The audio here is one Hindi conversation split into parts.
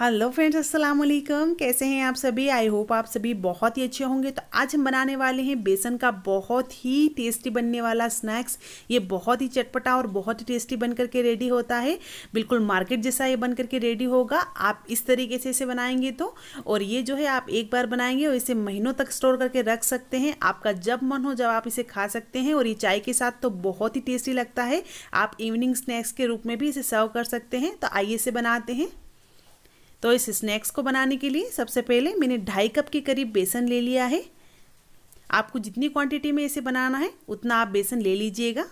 हेलो फ्रेंड्स अस्सलाम वालेकुम कैसे हैं आप सभी आई होप आप सभी बहुत ही अच्छे होंगे तो आज हम बनाने वाले हैं बेसन का बहुत ही टेस्टी बनने वाला स्नैक्स ये बहुत ही चटपटा और बहुत ही टेस्टी बन करके रेडी होता है बिल्कुल मार्केट जैसा ये बन करके रेडी होगा आप इस तरीके से इसे बनाएंगे तो और ये जो है आप एक बार बनाएंगे और इसे महीनों तक स्टोर करके रख सकते हैं आपका जब मन हो जब आप इसे खा सकते हैं और ये चाय के साथ तो बहुत ही टेस्टी लगता है आप इवनिंग स्नैक्स के रूप में भी इसे सर्व कर सकते हैं तो आइए इसे बनाते हैं तो इस स्नैक्स को बनाने के लिए सबसे पहले मैंने ढाई कप के करीब बेसन ले लिया है आपको जितनी क्वांटिटी में इसे बनाना है उतना आप बेसन ले लीजिएगा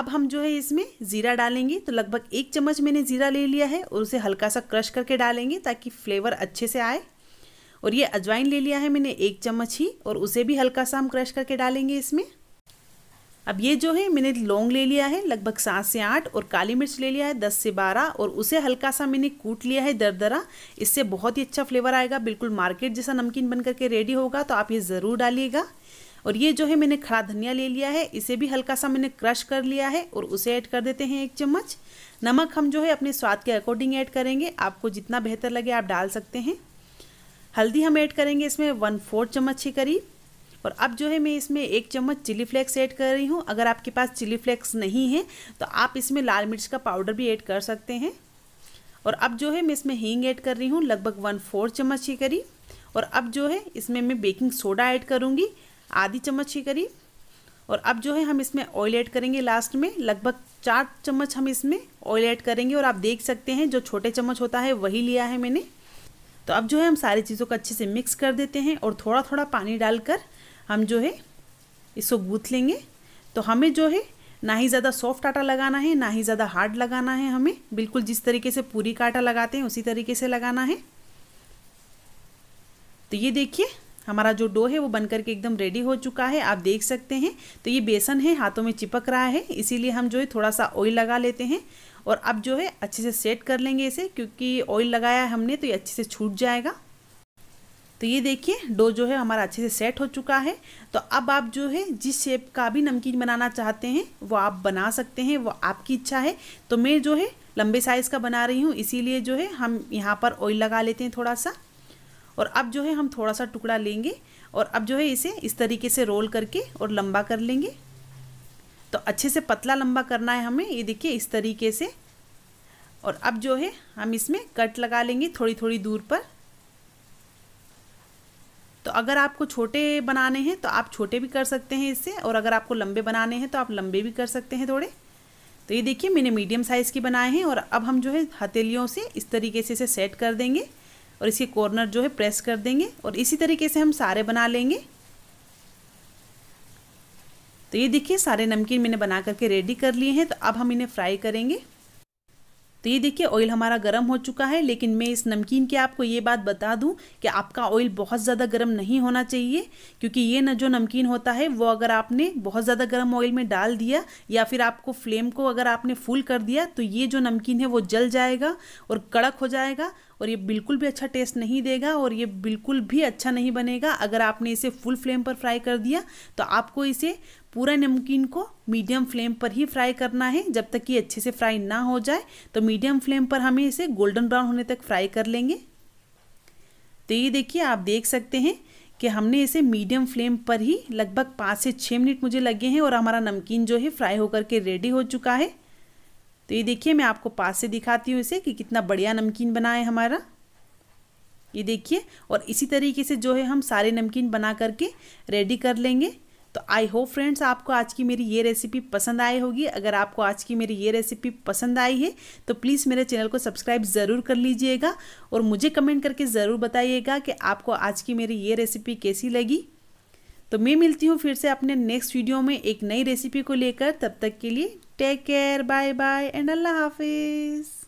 अब हम जो है इसमें ज़ीरा डालेंगे तो लगभग एक चम्मच मैंने ज़ीरा ले लिया है और उसे हल्का सा क्रश करके डालेंगे ताकि फ्लेवर अच्छे से आए और ये अजवाइन ले लिया है मैंने एक चम्मच ही और उसे भी हल्का सा हम क्रश करके डालेंगे इसमें अब ये जो है मैंने लौंग ले लिया है लगभग सात से आठ और काली मिर्च ले लिया है दस से बारह और उसे हल्का सा मैंने कूट लिया है दरदरा इससे बहुत ही अच्छा फ्लेवर आएगा बिल्कुल मार्केट जैसा नमकीन बन करके रेडी होगा तो आप ये ज़रूर डालिएगा और ये जो है मैंने खड़ा धनिया ले लिया है इसे भी हल्का सा मैंने क्रश कर लिया है और उसे ऐड कर देते हैं एक चम्मच नमक हम जो है अपने स्वाद के अकॉर्डिंग ऐड करेंगे आपको जितना बेहतर लगे आप डाल सकते हैं हल्दी हम ऐड करेंगे इसमें वन फोर्थ चम्मच के करीब और अब जो है मैं इसमें एक चम्मच चिली फ्लेक्स ऐड कर रही हूँ अगर आपके पास चिली फ्लेक्स नहीं है तो आप इसमें लाल मिर्च का पाउडर भी ऐड कर सकते हैं और अब जो है मैं इसमें हींग ऐड कर रही हूँ लगभग वन फोर चम्मच ही करी और अब जो है इसमें मैं बेकिंग सोडा ऐड करूँगी आधी चम्मच ही करी और अब जो है हम इसमें ऑयल ऐड करेंगे लास्ट में लगभग चार चम्मच हम इसमें ऑयल ऐड करेंगे और आप देख सकते हैं जो छोटे चम्मच होता है वही लिया है मैंने तो अब जो है हम सारी चीज़ों को अच्छे से मिक्स कर देते हैं और थोड़ा थोड़ा पानी डालकर हम जो है इसको गूथ लेंगे तो हमें जो है ना ही ज़्यादा सॉफ्ट आटा लगाना है ना ही ज़्यादा हार्ड लगाना है हमें बिल्कुल जिस तरीके से पूरी का आटा लगाते हैं उसी तरीके से लगाना है तो ये देखिए हमारा जो डो है वो बन करके एकदम रेडी हो चुका है आप देख सकते हैं तो ये बेसन है हाथों में चिपक रहा है इसीलिए हम जो है थोड़ा सा ऑयल लगा लेते हैं और अब जो है अच्छे से सेट कर लेंगे इसे क्योंकि ऑयल लगाया है हमने तो ये अच्छे से छूट जाएगा तो ये देखिए डो जो है हमारा अच्छे से सेट हो चुका है तो अब आप जो है जिस शेप का भी नमकीन बनाना चाहते हैं वो आप बना सकते हैं वो आपकी इच्छा है तो मैं जो है लंबे साइज़ का बना रही हूँ इसीलिए जो है हम यहाँ पर ऑयल लगा लेते हैं थोड़ा सा और अब जो है हम थोड़ा सा टुकड़ा लेंगे और अब जो है इसे इस तरीके से रोल करके और लंबा कर लेंगे तो अच्छे से पतला लंबा करना है हमें ये देखिए इस तरीके से और अब जो है हम इसमें कट लगा लेंगे थोड़ी थोड़ी दूर पर तो अगर आपको छोटे बनाने हैं तो आप छोटे भी कर सकते हैं इससे और अगर आपको लंबे बनाने हैं तो आप लंबे भी कर सकते हैं थोड़े तो ये देखिए मैंने मीडियम साइज़ की बनाए हैं और अब हम जो है हथेलियों से इस तरीके से इसे सेट कर देंगे और इसके कॉर्नर जो है प्रेस कर देंगे और इसी तरीके से हम सारे बना लेंगे तो ये देखिए सारे नमकीन मैंने बना करके रेडी कर लिए हैं तो अब हम इन्हें फ्राई करेंगे तो ये देखिए ऑयल हमारा गर्म हो चुका है लेकिन मैं इस नमकीन के आपको ये बात बता दूं कि आपका ऑयल बहुत ज़्यादा गर्म नहीं होना चाहिए क्योंकि ये न जो नमकीन होता है वो अगर आपने बहुत ज़्यादा गर्म ऑयल में डाल दिया या फिर आपको फ्लेम को अगर आपने फुल कर दिया तो ये जो नमकीन है वो जल जाएगा और कड़क हो जाएगा और ये बिल्कुल भी अच्छा टेस्ट नहीं देगा और ये बिल्कुल भी अच्छा नहीं बनेगा अगर आपने इसे फुल फ्लेम पर फ्राई कर दिया तो आपको इसे पूरा नमकीन को मीडियम फ्लेम पर ही फ्राई करना है जब तक ये अच्छे से फ्राई ना हो जाए तो मीडियम फ्लेम पर हमें इसे गोल्डन ब्राउन होने तक फ्राई कर लेंगे तो ये देखिए आप देख सकते हैं कि हमने इसे मीडियम फ्लेम पर ही लगभग पाँच से छः मिनट मुझे लगे हैं और हमारा नमकीन जो है फ्राई होकर के रेडी हो चुका है तो ये देखिए मैं आपको पास से दिखाती हूँ इसे कि कितना बढ़िया नमकीन बना है हमारा ये देखिए और इसी तरीके से जो है हम सारे नमकीन बना करके रेडी कर लेंगे तो आई होप फ्रेंड्स आपको आज की मेरी ये रेसिपी पसंद आई होगी अगर आपको आज की मेरी ये रेसिपी पसंद आई है तो प्लीज़ मेरे चैनल को सब्सक्राइब ज़रूर कर लीजिएगा और मुझे कमेंट करके ज़रूर बताइएगा कि आपको आज की मेरी ये रेसिपी कैसी लगी तो मैं मिलती हूँ फिर से अपने नेक्स्ट वीडियो में एक नई रेसिपी को लेकर तब तक के लिए take care bye bye and अल्लाह हाफिज़